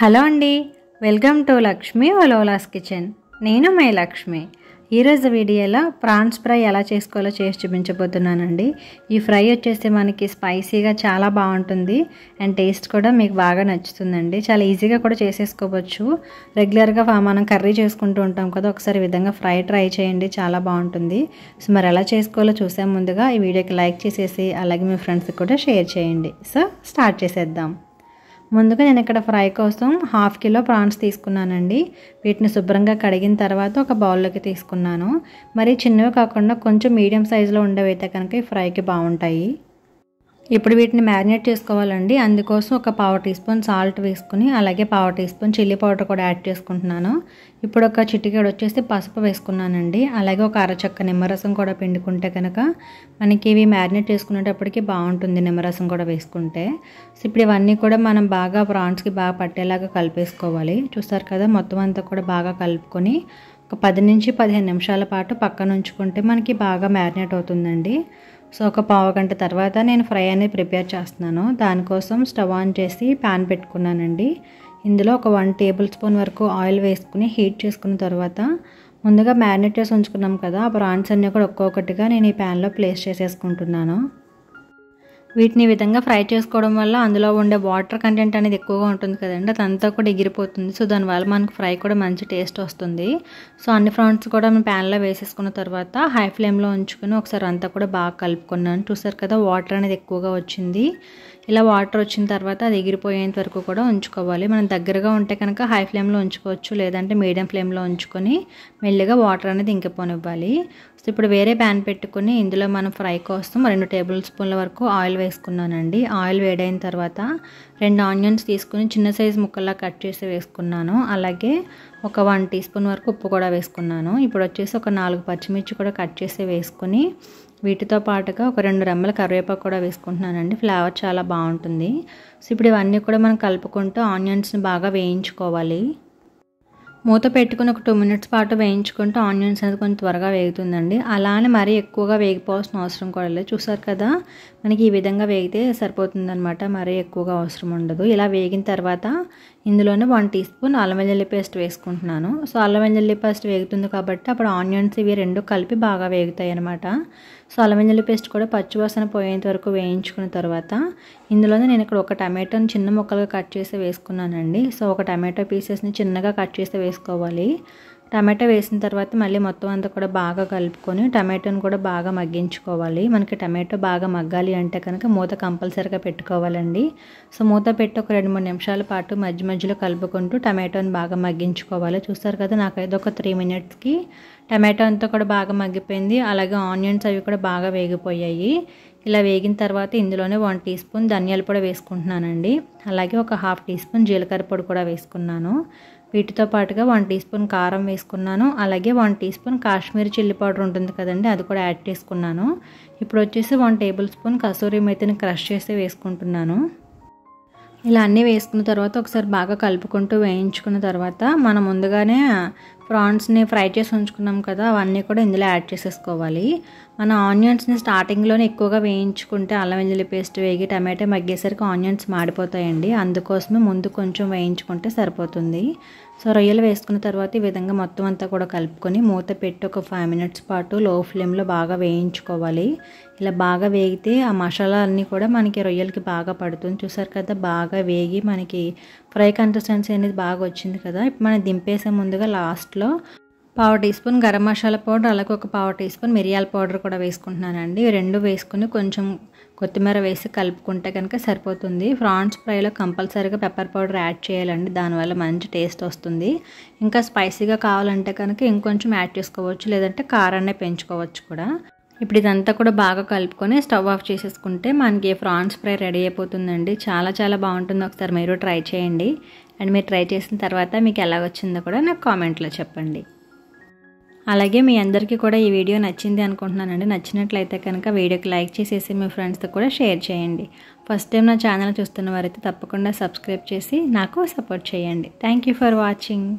hello అండి welcome to Lakshmi ఒలోలాస్ kitchen నేను మై లక్ష్మి ఈరోజు వీడియోలో ప్రాన్స్ ఫ్రై ఎలా చేసుకోవాలో చేసి చూపించబోతున్నానండి ఈ ఫ్రై వచ్చేసి మనకి స్పైసీగా చాలా బాగుంటుంది అండ్ టేస్ట్ కూడా మీకు బాగా నచ్చుతుందండి చాలా ఈజీగా కూడా చేసేసుకోవచ్చు రెగ్యులర్గా మనం కర్రీ చేసుకుంటూ ఉంటాం కదా ఒకసారి విధంగా ఫ్రై ట్రై చేయండి చాలా బాగుంటుంది సో మరి ఎలా చేసుకోవాలో చూసే ముందుగా ఈ వీడియోకి లైక్ చేసేసి అలాగే మీ ఫ్రెండ్స్కి కూడా షేర్ చేయండి సో స్టార్ట్ చేసేద్దాం ముందుగా నేను ఇక్కడ ఫ్రై కోసం హాఫ్ కిలో ప్రాన్స్ తీసుకున్నానండి వీటిని శుభ్రంగా కడిగిన తర్వాత ఒక బౌల్లోకి తీసుకున్నాను మరి చిన్నవి కాకుండా కొంచెం మీడియం సైజులో ఉండేవి అయితే కనుక ఈ ఫ్రైకి బాగుంటాయి ఇప్పుడు వీటిని మ్యారినేట్ చేసుకోవాలండి అందుకోసం ఒక పావు టీ స్పూన్ సాల్ట్ వేసుకుని అలాగే పావు టీ స్పూన్ చిల్లీ పౌడర్ కూడా యాడ్ చేసుకుంటున్నాను ఇప్పుడు ఒక చిటికెడు వచ్చేసి పసుపు వేసుకున్నానండి అలాగే ఒక అరచక్క నిమ్మరసం కూడా పిండుకుంటే కనుక మనకి ఇవి మ్యారినేట్ చేసుకునేటప్పటికి బాగుంటుంది నిమ్మరసం కూడా వేసుకుంటే సో ఇప్పుడు ఇవన్నీ కూడా మనం బాగా ప్రాన్స్కి బాగా పట్టేలాగా కలిపేసుకోవాలి చూస్తారు కదా మొత్తం అంతా కూడా బాగా కలుపుకొని ఒక పది నుంచి పదిహేను నిమిషాల పాటు పక్కన ఉంచుకుంటే మనకి బాగా మ్యారినేట్ అవుతుందండి సో ఒక పావు గంట తర్వాత నేను ఫ్రై అనేది ప్రిపేర్ చేస్తున్నాను దానికోసం స్టవ్ ఆన్ చేసి ప్యాన్ పెట్టుకున్నానండి ఇందులో ఒక వన్ టేబుల్ స్పూన్ వరకు ఆయిల్ వేసుకుని హీట్ చేసుకున్న తర్వాత ముందుగా మ్యారినేట్ చేసి ఉంచుకున్నాం కదా ఆ ప్రాన్స్ అన్నీ కూడా ఒక్కొక్కటిగా నేను ఈ ప్యాన్లో ప్లేస్ చేసేసుకుంటున్నాను వీటిని ఈ విధంగా ఫ్రై చేసుకోవడం వల్ల అందులో ఉండే వాటర్ కంటెంట్ అనేది ఎక్కువగా ఉంటుంది కదండి అదంతా కూడా ఎగిరిపోతుంది సో దానివల్ల మనకు ఫ్రై కూడా మంచి టేస్ట్ వస్తుంది సో అన్ని ఫ్రాన్స్ కూడా మనం ప్యాన్లో వేసేసుకున్న తర్వాత హై ఫ్లేమ్లో ఉంచుకుని ఒకసారి అంతా కూడా బాగా కలుపుకున్నాను చూసారు కదా వాటర్ అనేది ఎక్కువగా వచ్చింది ఇలా వాటర్ వచ్చిన తర్వాత అది ఎగిరిపోయేంత వరకు కూడా ఉంచుకోవాలి మనం దగ్గరగా ఉంటే కనుక హై ఫ్లేమ్లో ఉంచుకోవచ్చు లేదంటే మీడియం ఫ్లేమ్లో ఉంచుకొని మెల్లిగా వాటర్ అనేది ఇంకిపోనివ్వాలి సో ఇప్పుడు వేరే ప్యాన్ పెట్టుకుని ఇందులో మనం ఫ్రై కోసం రెండు టేబుల్ స్పూన్ల వరకు ఆయిల్ వేసుకున్నానండి ఆయిల్ వేడైన తర్వాత రెండు ఆనియన్స్ తీసుకుని చిన్న సైజు ముక్కల్లా కట్ చేసి వేసుకున్నాను అలాగే ఒక వన్ టీ స్పూన్ వరకు ఉప్పు కూడా వేసుకున్నాను ఇప్పుడు వచ్చేసి ఒక నాలుగు పచ్చిమిర్చి కూడా కట్ చేసి వేసుకుని వీటితో పాటుగా ఒక రెండు రెమ్మల కరివేపాకు కూడా వేసుకుంటున్నానండి ఫ్లేవర్ చాలా బాగుంటుంది సో ఇప్పుడు ఇవన్నీ కూడా మనం కలుపుకుంటూ ఆనియన్స్ని బాగా వేయించుకోవాలి మూత పెట్టుకుని ఒక టూ మినిట్స్ పాటు వేయించుకుంటే ఆనియన్స్ అనేది కొంచెం త్వరగా వేగుతుందండి అలానే మరీ ఎక్కువగా వేగిపోవాల్సిన అవసరం కూడా లేదు చూసారు కదా మనకి ఈ విధంగా వేగితే సరిపోతుందనమాట మరీ ఎక్కువగా అవసరం ఉండదు ఇలా వేగిన తర్వాత ఇందులోనే వన్ టీ స్పూన్ అల్లం వెల్లుల్లి పేస్ట్ వేసుకుంటున్నాను సో అల్లం వెల్లుల్లి పేస్ట్ వేగుతుంది కాబట్టి అప్పుడు ఆనియన్స్ ఇవి రెండు కలిపి బాగా వేగుతాయి అనమాట సో అల్లం వెల్లుల్లి పేస్ట్ కూడా పచ్చివాసన పోయేంత వరకు వేయించుకున్న తర్వాత ఇందులోనే నేను ఇక్కడ ఒక టమాటోని చిన్న ముక్కలుగా కట్ చేసి వేసుకున్నానండి సో ఒక టమాటో పీసెస్ని చిన్నగా కట్ చేసి వేసుకోవాలి టమాటా వేసిన తర్వాత మళ్ళీ మొత్తం అంతా కూడా బాగా కలుపుకొని టమాటోని కూడా బాగా మగ్గించుకోవాలి మనకి టమాటో బాగా మగ్గాలి అంటే కనుక మూత కంపల్సరీగా పెట్టుకోవాలండి సో మూత పెట్టి ఒక రెండు మూడు నిమిషాల పాటు మధ్య మధ్యలో కలుపుకుంటూ టమాటోని బాగా మగ్గించుకోవాలి చూస్తారు కదా నాకు అయితే ఒక త్రీ మినిట్స్కి టమాటో అంతా కూడా బాగా మగ్గిపోయింది అలాగే ఆనియన్స్ అవి కూడా బాగా వేగిపోయాయి ఇలా వేగిన తర్వాత ఇందులోనే వన్ టీ స్పూన్ ధనియాల పొడి వేసుకుంటున్నానండి అలాగే ఒక హాఫ్ టీ స్పూన్ జీలకర్ర పొడి కూడా వేసుకున్నాను వీటితో పాటుగా వన్ టీ స్పూన్ కారం వేసుకున్నాను అలాగే one teaspoon Kashmiri chilli powder ఉంటుంది కదండి అది కూడా యాడ్ చేసుకున్నాను ఇప్పుడు వచ్చేసి వన్ టేబుల్ స్పూన్ కసూరి మెతిని క్రష్ చేసి వేసుకుంటున్నాను ఇలా అన్నీ వేసుకున్న తర్వాత ఒకసారి బాగా కలుపుకుంటూ వేయించుకున్న తర్వాత మనం ముందుగానే ప్రాన్స్ని ఫ్రై చేసి ఉంచుకున్నాం కదా అవన్నీ కూడా ఇందులో యాడ్ చేసేసుకోవాలి మన ఆనియన్స్ని స్టార్టింగ్లోనే ఎక్కువగా వేయించుకుంటే అల్లం వెల్లుల్లి పేస్ట్ వేగి టమాటా మగ్గేసరికి ఆనియన్స్ మాడిపోతాయండి అందుకోసమే ముందు కొంచెం వేయించుకుంటే సరిపోతుంది సో రొయ్యలు వేసుకున్న తర్వాత ఈ విధంగా మొత్తం అంతా కూడా కలుపుకొని మూత పెట్టి ఒక ఫైవ్ మినిట్స్ పాటు లో ఫ్లేమ్లో బాగా వేయించుకోవాలి ఇలా బాగా వేగితే ఆ మసాలా అన్నీ కూడా మనకి రొయ్యలకి బాగా పడుతుంది చూసారు కదా బాగా వేగి మనకి ఫ్రై కన్సిస్టెన్సీ అనేది బాగా వచ్చింది కదా ఇప్పుడు మనం దింపేసే ముందుగా లాస్ట్లో దాంట్లో పావు teaspoon garam masala powder అలాగే ఒక పావు టీ స్పూన్ మిరియాల పౌడర్ కూడా వేసుకుంటున్నానండి రెండు వేసుకుని కొంచెం కొత్తిమీర వేసి కలుపుకుంటే కనుక సరిపోతుంది ఫ్రాన్స్ ఫ్రైలో కంపల్సరీగా పెప్పర్ పౌడర్ యాడ్ చేయాలండి దానివల్ల మంచి టేస్ట్ వస్తుంది ఇంకా స్పైసీగా కావాలంటే కనుక ఇంకొంచెం యాడ్ చేసుకోవచ్చు లేదంటే కారాన్ని పెంచుకోవచ్చు కూడా ఇప్పుడు ఇదంతా కూడా బాగా కలుపుకొని స్టవ్ ఆఫ్ చేసేసుకుంటే మనకి ఫ్రాన్స్ ఫ్రై రెడీ అయిపోతుందండి చాలా చాలా బాగుంటుంది ఒకసారి మీరు ట్రై చేయండి అండ్ మీరు ట్రై చేసిన తర్వాత మీకు ఎలా వచ్చిందో కూడా నాకు కామెంట్లో చెప్పండి అలాగే మీ అందరికీ కూడా ఈ వీడియో నచ్చింది అనుకుంటున్నానండి నచ్చినట్లయితే కనుక వీడియోకి లైక్ చేసేసి మీ ఫ్రెండ్స్తో కూడా షేర్ చేయండి ఫస్ట్ టైం నా ఛానల్ చూస్తున్న వారైతే తప్పకుండా సబ్స్క్రైబ్ చేసి నాకు సపోర్ట్ చేయండి థ్యాంక్ ఫర్ వాచింగ్